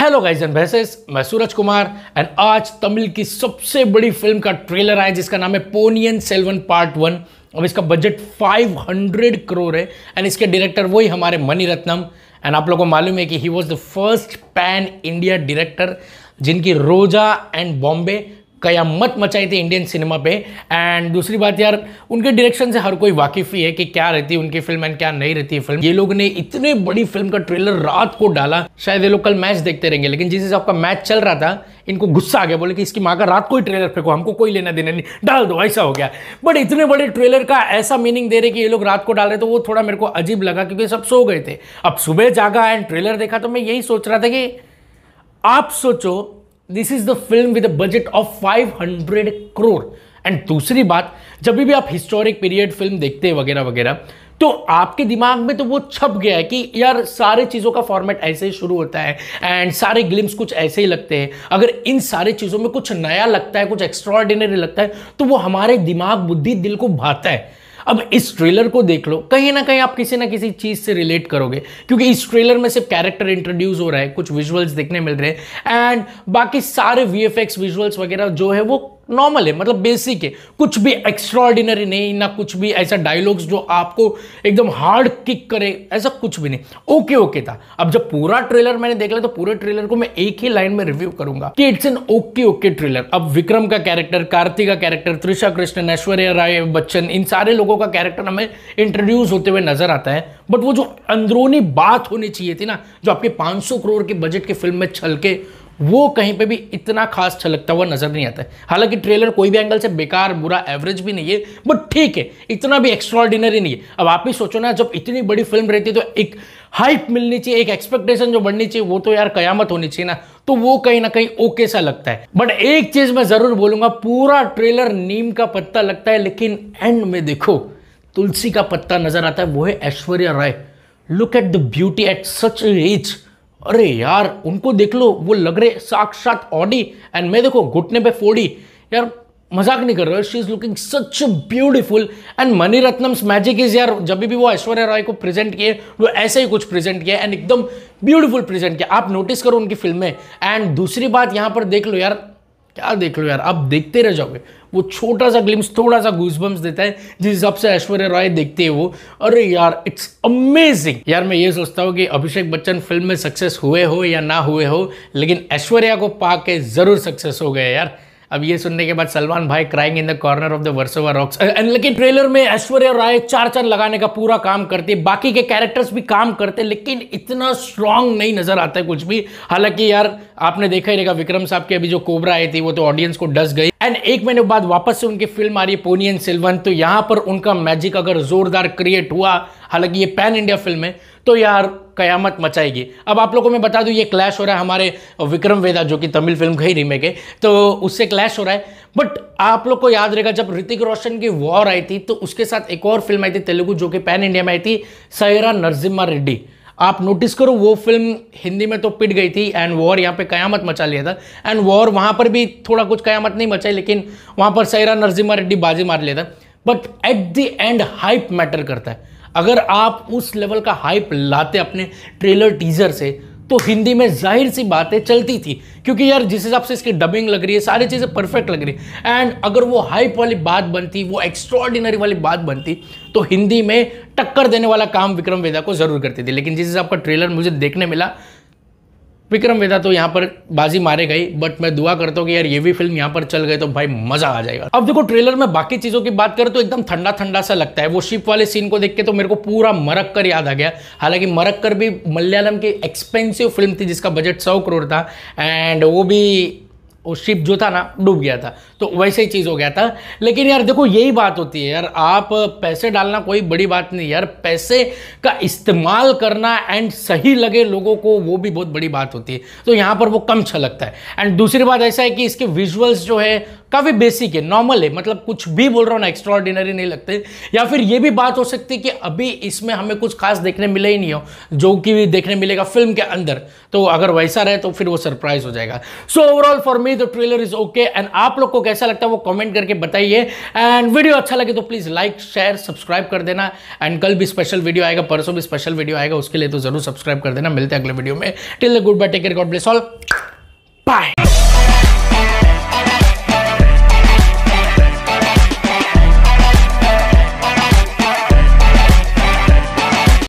hello guys and भैसेस मैं सूरज Kumar and आज तमिल की सबसे बड़ी फिल्म का ट्रेलर आया जिसका नाम है पोनियन सेल्वन पार्ट वन अब इसका बजट 500 करोड़ है एंड इसके डायरेक्टर वही हमारे मनी रत्नम एंड आप लोगों को मालूम है कि he was the first pan India director जिनकी रोजा एंड बॉम्बे कयामत मचाई थी इंडियन सिनेमा पे एंड दूसरी बात यार उनके डायरेक्शन से हर कोई वाकिफ ही है कि क्या रहती है उनकी फिल्म एंड क्या नहीं रहती है फिल्म ये लोग ने इतने बड़ी फिल्म का ट्रेलर रात को डाला शायद ये लोग कल मैच देखते रहेंगे लेकिन जिस हिसाब का मैच चल रहा था इनको गुस्सा आ गया बोले कि इसकी माँ का रात को ही ट्रेलर फेंको हमको कोई लेना देना नहीं डाल दो ऐसा हो गया बट इतने बड़े ट्रेलर का ऐसा मीनिंग दे रहे कि ये लोग रात को डाल रहे तो वो थोड़ा मेरे को अजीब लगा क्योंकि सब सो गए थे अब सुबह जागा एंड ट्रेलर देखा तो मैं यही सोच रहा था कि आप सोचो this is the film with budget of 500 crore and दूसरी बात जब भी आप हिस्टोरिक पीरियड फिल्म देखते हैं वगैरह वगैरह तो आपके दिमाग में तो वो छप गया है कि यार सारे चीज़ों का फॉर्मेट ऐसे ही शुरू होता है एंड सारे ग्लिम्स कुछ ऐसे ही लगते हैं अगर इन सारे चीज़ों में कुछ नया लगता है कुछ एक्स्ट्रॉर्डिनरी लगता है तो वो हमारे दिमाग बुद्धि दिल को भाता है अब इस ट्रेलर को देख लो कहीं ना कहीं आप किसी ना किसी चीज़ से रिलेट करोगे क्योंकि इस ट्रेलर में सिर्फ कैरेक्टर इंट्रोड्यूस हो रहा है कुछ विजुअल्स देखने मिल रहे हैं एंड बाकी सारे वी एफ विजुअल्स वगैरह जो है वो नॉर्मल है मतलब बेसिक है कुछ भी एक्स्ट्रॉर्डिनरी नहीं ना कुछ भी ऐसा डायलॉग्स जो आपको एकदम हार्ड किक करे ऐसा कुछ भी नहीं ओके ओके था अब जब पूरा ट्रेलर मैंने देख लिया तो पूरे ट्रेलर को मैं एक ही लाइन में रिव्यू करूंगा कि it's an okay okay trailer अब विक्रम का कैरेक्टर कार्तिक का कैरेक्टर त्रिषा कृष्ण ऐश्वर्या राय बच्चन इन सारे लोगों का कैरेक्टर हमें इंट्रोड्यूस होते हुए नजर आता है बट वो जो अंदरूनी बात होनी चाहिए थी ना जो आपके पांच करोड़ के बजट की फिल्म में छल के वो कहीं पे भी इतना खास छलकता हुआ नजर नहीं आता है हालांकि ट्रेलर कोई भी एंगल से बेकार बुरा एवरेज भी नहीं है बट ठीक है इतना भी एक्स्ट्रॉर्डिनरी नहीं है अब आप ही सोचो ना जब इतनी बड़ी फिल्म रहती है तो एक हाइप मिलनी चाहिए एक एक्सपेक्टेशन जो बढ़नी चाहिए वो तो यार कयामत होनी चाहिए ना तो वो कहीं ना कहीं ओके सा लगता है बट एक चीज मैं जरूर बोलूंगा पूरा ट्रेलर नीम का पत्ता लगता है लेकिन एंड में देखो तुलसी का पत्ता नजर आता है वो है Aishwarya Rai look at the beauty at such age अरे यार उनको देख लो वो लग रहे साक्षात ऑडी एंड मैं देखो घुटने पे फोड़ी यार मजाक नहीं कर रहा she is looking such beautiful and Mani Ratnam's magic is यार जब भी वो ऐश्वर्या राय को प्रेजेंट किए वो ऐसे ही कुछ प्रेजेंट किया एंड एकदम ब्यूटीफुल प्रेजेंट किया आप नोटिस करो उनकी फिल्म में एंड दूसरी बात यहाँ पर देख लो यार क्या देख लो यार आप देखते रह जाओगे वो छोटा सा ग्लिम्स थोड़ा सा घूसबम्स देता है जिस हिसाब से ऐश्वर्या रॉय देखते हैं वो अरे यार इट्स अमेजिंग यार मैं ये सोचता हूँ कि अभिषेक बच्चन फिल्म में सक्सेस हुए हो या ना हुए हो लेकिन ऐश्वर्या को पा के ज़रूर सक्सेस हो गए यार अब ये सुनने के बाद सलमान भाई crying in the corner of the Versova rocks लेकिन ट्रेलर में ऐश्वर्या राय चार चार लगाने का पूरा काम करती है बाकी के कैरेक्टर्स भी काम करते लेकिन इतना स्ट्रांग नहीं नजर आता है कुछ भी हालांकि यार आपने देखा ही रहेगा विक्रम साहब की अभी जो कोबरा आई थी वो तो ऑडियंस को डस गई एंड एक महीने बाद वापस से उनकी फिल्म आ रही है पोनियन सिल्वन तो यहाँ पर उनका मैजिक अगर ज़ोरदार क्रिएट हुआ हालांकि ये पैन इंडिया फिल्म है तो यार कयामत मचाएगी अब आप लोगों को मैं बता दूं ये क्लैश हो रहा है हमारे विक्रम वेदा जो कि तमिल फिल्म का ही रीमेक है तो उससे क्लैश हो रहा है बट आप लोग को याद रहेगा जब ऋतिक रोशन की वॉर आई थी तो उसके साथ एक और फिल्म आई थी तेलुगु जो कि पैन इंडिया में आई थी सयरा नरसिम्हा रेड्डी आप नोटिस करो वो फिल्म हिंदी में तो पिट गई थी एंड वॉर यहाँ पे कयामत मचा लिया था एंड वॉर वहाँ पर भी थोड़ा कुछ कयामत नहीं मचाई लेकिन वहाँ पर सैरा नरसिम्हा रेड्डी बाजी मार लिया था but at the end hype matter करता है अगर आप उस लेवल का हाइप लाते अपने ट्रेलर टीजर से तो हिंदी में जाहिर सी बातें चलती थी क्योंकि यार जिस हिसाब से इसकी डबिंग लग रही है सारी चीज़ें परफेक्ट लग रही है एंड अगर वो हाइप वाली बात बनती वो एक्स्ट्रॉर्डिनरी वाली बात बनती तो हिंदी में टक्कर देने वाला काम विक्रम वेदा को ज़रूर करती थी लेकिन जिस हिसाब का ट्रेलर मुझे देखने मिला विक्रम वेदा तो यहाँ पर बाजी मारे गई बट मैं दुआ करता हूँ कि यार ये भी फिल्म यहाँ पर चल गए तो भाई मजा आ जाएगा अब देखो ट्रेलर में बाकी चीजों की बात करें तो एकदम ठंडा ठंडा सा लगता है वो शिप वाले सीन को देख के तो मेरे को पूरा मरक्कर याद आ गया हालांकि मरक्कर भी मलयालम की एक्सपेंसिव फिल्म थी जिसका बजट सौ करोड़ था एंड वो भी वो शिप जो था ना डूब गया था तो वैसे ही चीज़ हो गया था लेकिन यार देखो यही बात होती है यार आप पैसे डालना कोई बड़ी बात नहीं यार पैसे का इस्तेमाल करना एंड सही लगे लोगों को वो भी बहुत बड़ी बात होती है तो यहाँ पर वो कम छलकता अच्छा है एंड दूसरी बात ऐसा है कि इसके विजुअल्स जो है काफ़ी बेसिक है नॉर्मल है मतलब कुछ भी बोल रहा हूँ ना एक्स्ट्रा ऑर्डिनरी नहीं लगते या फिर ये भी बात हो सकती है कि अभी इसमें हमें कुछ खास देखने मिले ही नहीं हो जो कि देखने मिलेगा फिल्म के अंदर तो अगर वैसा रहे तो फिर वो सरप्राइज हो जाएगा so overall for me the trailer is okay and आप लोग को कैसा लगता है वो कॉमेंट करके बताइए एंड वीडियो अच्छा लगे तो प्लीज़ लाइक शेयर सब्सक्राइब कर देना एंड कल भी स्पेशल वीडियो आएगा परसों भी स्पेशल वीडियो आएगा उसके लिए तो जरूर सब्सक्राइब कर देना मिलते हैं अगले वीडियो में till the good bye take care god bless all bye